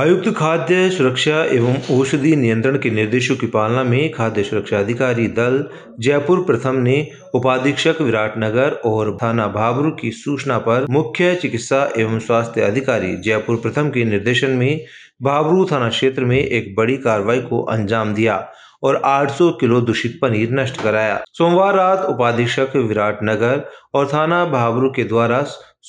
आयुक्त खाद्य सुरक्षा एवं औषधि नियंत्रण के निर्देशों की पालना में खाद्य सुरक्षा अधिकारी दल जयपुर प्रथम ने उपाधीक्षक विराट नगर और थाना भाबरू की सूचना पर मुख्य चिकित्सा एवं स्वास्थ्य अधिकारी जयपुर प्रथम के निर्देशन में भाबरू थाना क्षेत्र में एक बड़ी कार्रवाई को अंजाम दिया और 800 किलो दूषित पनीर नष्ट कराया सोमवार रात उपाधीक्षक विराट नगर और थाना भावरू के द्वारा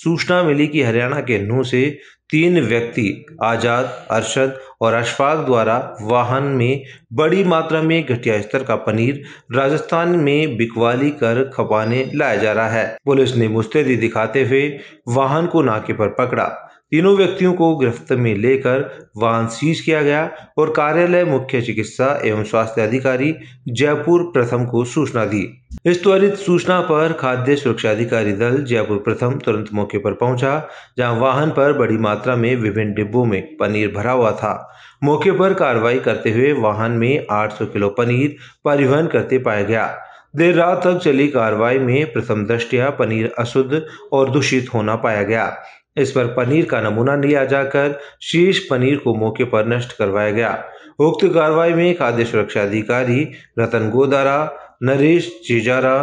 सूचना मिली कि हरियाणा के नू से तीन व्यक्ति आजाद अरशद और अशफाक द्वारा वाहन में बड़ी मात्रा में घटिया स्तर का पनीर राजस्थान में बिकवाली कर खपाने लाया जा रहा है पुलिस ने मुस्तैदी दिखाते हुए वाहन को नाके पर पकड़ा तीनों व्यक्तियों को गिरफ्त में लेकर वाहन सीज किया गया और कार्यालय मुख्य चिकित्सा एवं स्वास्थ्य अधिकारी जयपुर प्रथम को सूचना दी इस त्वरित सूचना पर खाद्य सुरक्षा अधिकारी दल जयपुर प्रथम तुरंत मौके पर पहुंचा जहां वाहन पर बड़ी मात्रा में विभिन्न डिब्बों में पनीर भरा हुआ था मौके पर कार्रवाई करते हुए वाहन में आठ किलो पनीर परिवहन करते पाया गया देर रात तक चली कार्रवाई में प्रथम दृष्टिया पनीर अशुद्ध और दूषित होना पाया गया इस पर पनीर का नमूना लिया जाकर शेष पनीर को मौके पर नष्ट करवाया गया उक्त कार्रवाई में खाद्य सुरक्षा अधिकारी रतन गोदारा नरेश चिजारा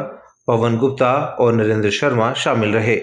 पवन गुप्ता और नरेंद्र शर्मा शामिल रहे